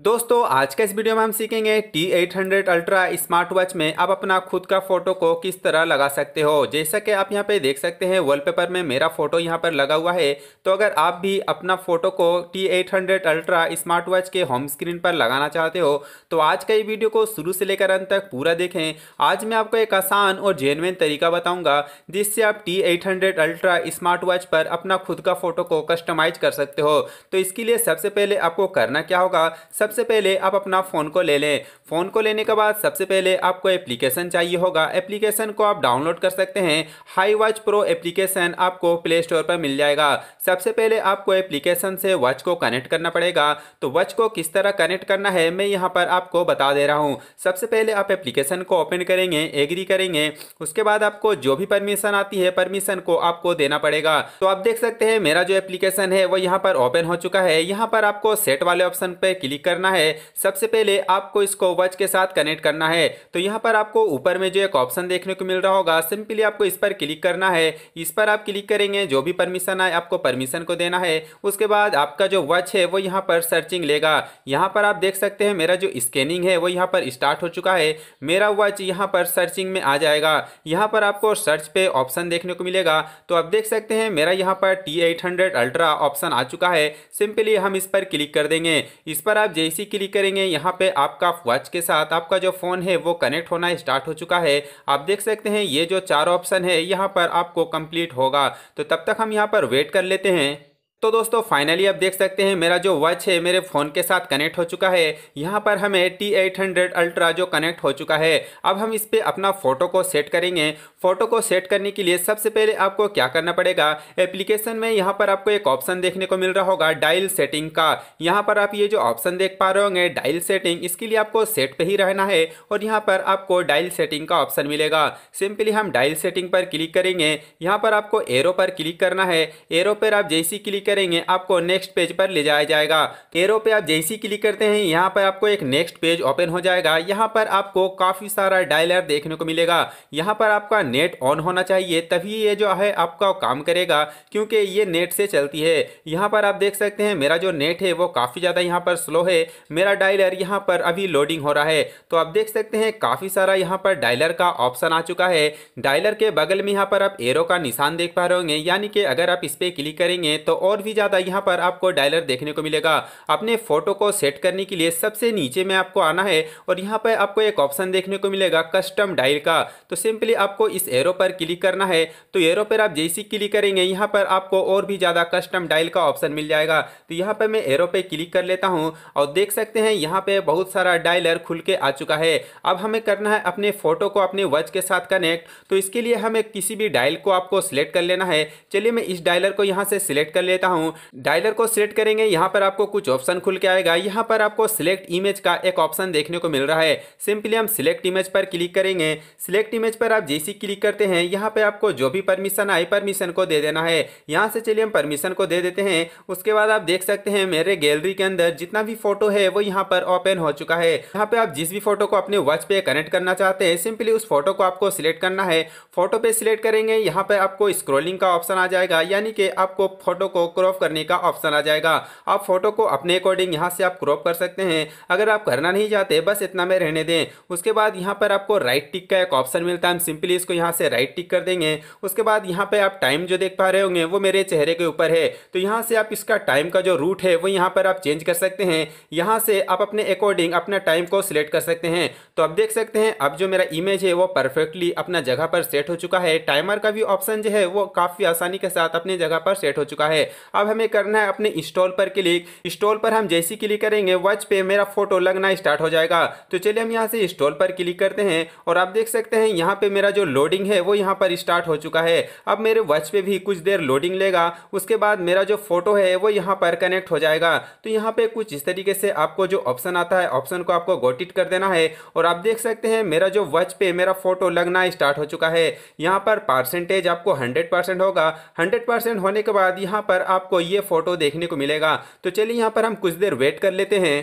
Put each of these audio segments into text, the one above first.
दोस्तों आज के इस वीडियो में हम सीखेंगे T800 अल्ट्रा स्मार्ट वॉच में आप अपना खुद का फोटो को किस तरह लगा सकते हो जैसा कि आप यहां पे देख सकते हैं वॉलपेपर में मेरा फोटो यहां पर लगा हुआ है तो अगर आप भी अपना फोटो को T800 अल्ट्रा स्मार्ट वॉच के होम स्क्रीन पर लगाना चाहते हो तो आज का ये वीडियो को शुरू से लेकर अंत तक पूरा देखें आज मैं आपको एक आसान और जेनविन तरीका बताऊँगा जिससे आप टी अल्ट्रा स्मार्ट वॉच पर अपना खुद का फोटो को कस्टमाइज कर सकते हो तो इसके लिए सबसे पहले आपको करना क्या होगा सब सबसे पहले आप अपना फ़ोन को ले लें फ़ोन को लेने के बाद सबसे पहले आपको एप्लीकेशन चाहिए होगा एप्लीकेशन को आप डाउनलोड कर सकते हैं हाई वॉच प्रो एप्लीकेशन आपको प्ले स्टोर पर मिल जाएगा सबसे पहले आपको एप्लीकेशन से वॉच को कनेक्ट करना पड़ेगा तो वॉच को किस तरह कनेक्ट करना है मैं यहाँ पर आपको बता दे रहा हूँ सबसे पहले आप एप्लीकेशन को ओपन करेंगे एग्री करेंगे उसके बाद आपको जो भी परमिशन आती है परमिशन को आपको देना पड़ेगा तो आप देख सकते हैं मेरा जो एप्लीकेशन है वो यहाँ पर ओपन हो चुका है यहाँ पर आपको सेट वाले ऑप्शन पर क्लिक कर करना है सबसे पहले आपको इसको वॉच के साथ कनेक्ट करना है तो यहाँ पर आपको ऊपर में जो एक ऑप्शन देखने को मिल रहा होगा सिंपली आपको इस पर क्लिक करना है इस पर आप क्लिक करेंगे जो भी परमिशन आए आपको परमिशन को देना है उसके बाद आपका जो वॉच है वो यहाँ पर सर्चिंग लेगा यहाँ पर आप देख सकते हैं मेरा जो स्कैनिंग है वो यहाँ पर स्टार्ट हो चुका है मेरा वॉच यहाँ पर सर्चिंग में आ जाएगा यहाँ पर आपको सर्च पे ऑप्शन देखने को मिलेगा तो आप देख सकते हैं मेरा यहाँ पर T eight hundred ultra option आ चुका है सिंपली हम इस पर क्लिक कर देंगे इस पर आप जे क्लिक करेंगे यहाँ पे आपका वॉच के साथ आपका जो फ़ोन है वो कनेक्ट होना स्टार्ट हो चुका है आप देख सकते हैं ये जो चार ऑप्शन है यहाँ पर आपको कंप्लीट होगा तो तब तक हम यहाँ पर वेट कर लेते हैं तो दोस्तों फाइनली आप देख सकते हैं मेरा जो वॉच है मेरे फ़ोन के साथ कनेक्ट हो चुका है यहाँ पर हमें टी एट हंड्रेड अल्ट्रा जो कनेक्ट हो चुका है अब हम इस पर अपना फ़ोटो को सेट करेंगे फ़ोटो को सेट करने के लिए सबसे पहले आपको क्या करना पड़ेगा एप्लीकेशन में यहाँ पर आपको एक ऑप्शन देखने को मिल रहा होगा डायल सेटिंग का यहाँ पर आप ये जो ऑप्शन देख पा रहे होंगे डायल सेटिंग इसके लिए आपको सेट पर ही रहना है और यहाँ पर आपको डायल सेटिंग का ऑप्शन मिलेगा सिंपली हम डायल सेटिंग पर क्लिक करेंगे यहाँ पर आपको एरो पर क्लिक करना है एरो पर आप जैसी क्लिक करेंगे आपको नेक्स्ट पेज पर ले जाया जाएगा एरो पे आप जैसी क्लिक करते हैं यहाँ पर आपको एक नेक्स्ट पेज ओपन हो जाएगा यहाँ पर आपको काफ़ी सारा डायलर देखने को मिलेगा यहाँ पर आपका नेट ऑन होना चाहिए तभी ये जो है आपका काम करेगा क्योंकि ये नेट से चलती है यहाँ पर आप देख सकते हैं मेरा जो नेट है वो काफ़ी ज़्यादा यहाँ पर स्लो है मेरा डायलर यहाँ पर अभी लोडिंग हो रहा है तो आप देख सकते हैं काफ़ी सारा यहाँ पर डायलर का ऑप्शन आ चुका है डायलर के बगल में यहाँ पर आप एरो का निशान देख पा रहे होंगे यानी कि अगर आप इस पर क्लिक करेंगे तो और और भी ज़्यादा यहाँ पर आपको डायलर देखने को मिलेगा अपने फोटो को सेट करने के लिए सबसे नीचे में आपको आना है और यहाँ पर आपको एक ऑप्शन देखने को मिलेगा कस्टम डायल का तो सिंपली आपको इस एरो पर क्लिक करना है तो एरो पर आप जैसी क्लिक करेंगे यहाँ पर आपको और भी ज़्यादा कस्टम डायल का ऑप्शन मिल जाएगा तो यहाँ पर मैं एरो पर क्लिक कर लेता हूँ और देख सकते हैं यहाँ पे बहुत सारा डायलर खुल के आ चुका है अब हमें करना है अपने फ़ोटो को अपने वॉच के साथ कनेक्ट तो इसके लिए हमें किसी भी डायल को आपको सिलेक्ट कर लेना है चलिए मैं इस डायलर को यहाँ से सिलेक्ट कर लेता चुका हूँ डायलर को सिलेक्ट करेंगे यहाँ पर आपको कुछ ऑप्शन खुल के आएगा यहाँ पर आपको सिलेक्ट इमेज का एक ऑप्शन देखने को मिल रहा है सिंपली हम सिलेक्ट इमेज पर क्लिक करेंगे सिलेक्ट इमेज पर आप जैसी क्लिक करते हैं यहाँ पर आपको जो भी परमिशन आई परमिशन को दे देना है यहाँ से चलिए हम परमिशन को दे देते हैं उसके बाद आप देख सकते हैं मेरे गैलरी के अंदर जितना भी फोटो है वो यहाँ पर ओपन हो चुका है यहाँ पे आप जिस भी फोटो को अपने वॉच पे कनेक्ट करना चाहते हैं सिंपली उस फोटो को आपको सिलेक्ट करना है फोटो पे सिलेक्ट करेंगे यहाँ पे आपको स्क्रोलिंग का ऑप्शन आ जाएगा यानी कि आपको फोटो को क्रॉप करने का ऑप्शन आ जाएगा आप फोटो को अपने अकॉर्डिंग यहाँ से आप क्रॉप कर सकते हैं अगर आप करना नहीं चाहते बस इतना में रहने दें उसके बाद यहाँ पर आपको राइट टिक का एक ऑप्शन मिलता है हम सिंपली इसको यहाँ से राइट टिक कर देंगे उसके बाद यहाँ पर आप टाइम जो देख पा रहे होंगे वो मेरे चेहरे के ऊपर है तो यहाँ से आप इसका टाइम का जो रूट है वो यहाँ पर आप चेंज कर सकते हैं यहाँ से आप अपने अकॉर्डिंग अपना टाइम को सिलेक्ट कर सकते हैं तो आप देख सकते हैं अब जो मेरा इमेज है वो परफेक्टली अपना जगह पर सेट हो चुका है टाइमर का भी ऑप्शन जो है वो काफ़ी आसानी के साथ अपने जगह पर सेट हो चुका है अब हमें करना है अपने इंस्टॉल पर क्लिक इंस्टॉल पर हम जैसी क्लिक करेंगे वॉच पे मेरा फोटो लगना स्टार्ट हो जाएगा तो चलिए हम यहाँ से इंस्टॉल पर क्लिक करते हैं और आप देख सकते हैं यहाँ पे मेरा जो लोडिंग है वो यहाँ पर स्टार्ट हो चुका है अब मेरे वॉच पे भी कुछ देर लोडिंग लेगा उसके बाद मेरा जो फोटो है वो यहाँ पर कनेक्ट हो जाएगा तो यहाँ पे कुछ इस तरीके से आपको जो ऑप्शन आता है ऑप्शन को आपको गोटिट कर देना है और आप देख सकते हैं मेरा जो वॉच पे मेरा फोटो लगना स्टार्ट हो चुका है यहाँ पर परसेंटेज आपको हंड्रेड होगा हंड्रेड होने के बाद यहाँ पर आप आपको ये फोटो देखने को मिलेगा तो चलिए यहाँ पर हम कुछ देर वेट कर लेते हैं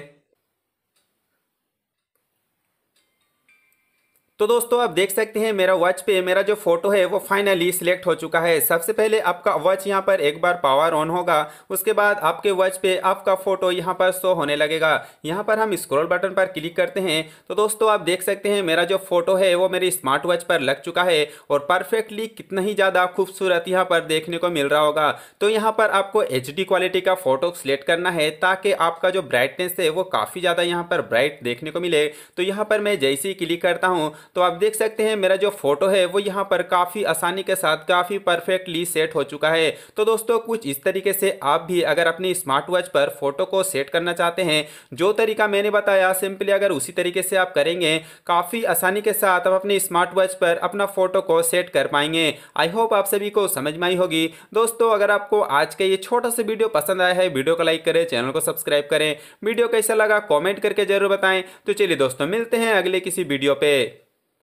तो दोस्तों आप देख सकते हैं मेरा वॉच पे मेरा जो फोटो है वो फाइनली सिलेक्ट हो चुका है सबसे पहले आपका वॉच यहाँ पर एक बार पावर ऑन होगा उसके बाद आपके वॉच पे आपका फोटो यहाँ पर शो होने लगेगा यहाँ पर हम स्क्रॉल बटन पर क्लिक करते हैं तो दोस्तों आप देख सकते हैं मेरा जो फोटो है वो मेरे स्मार्ट वॉच पर लग चुका है और परफेक्टली कितना ही ज़्यादा खूबसूरत यहाँ पर देखने को मिल रहा होगा तो यहाँ पर आपको एच क्वालिटी का फोटो सेलेक्ट करना है ताकि आपका जो ब्राइटनेस है वो काफ़ी ज़्यादा यहाँ पर ब्राइट देखने को मिले तो यहाँ पर मैं जैसे ही क्लिक करता हूँ तो आप देख सकते हैं मेरा जो फोटो है वो यहाँ पर काफ़ी आसानी के साथ काफ़ी परफेक्टली सेट हो चुका है तो दोस्तों कुछ इस तरीके से आप भी अगर अपनी स्मार्ट वॉच पर फोटो को सेट करना चाहते हैं जो तरीका मैंने बताया सिंपली अगर उसी तरीके से आप करेंगे काफ़ी आसानी के साथ आप अपने स्मार्ट वॉच पर अपना फ़ोटो को सेट कर पाएंगे आई होप आप सभी को समझ में आई होगी दोस्तों अगर आपको आज का ये छोटा सा वीडियो पसंद आया है वीडियो को लाइक करें चैनल को सब्सक्राइब करें वीडियो कैसा लगा कॉमेंट करके जरूर बताएं तो चलिए दोस्तों मिलते हैं अगले किसी वीडियो पे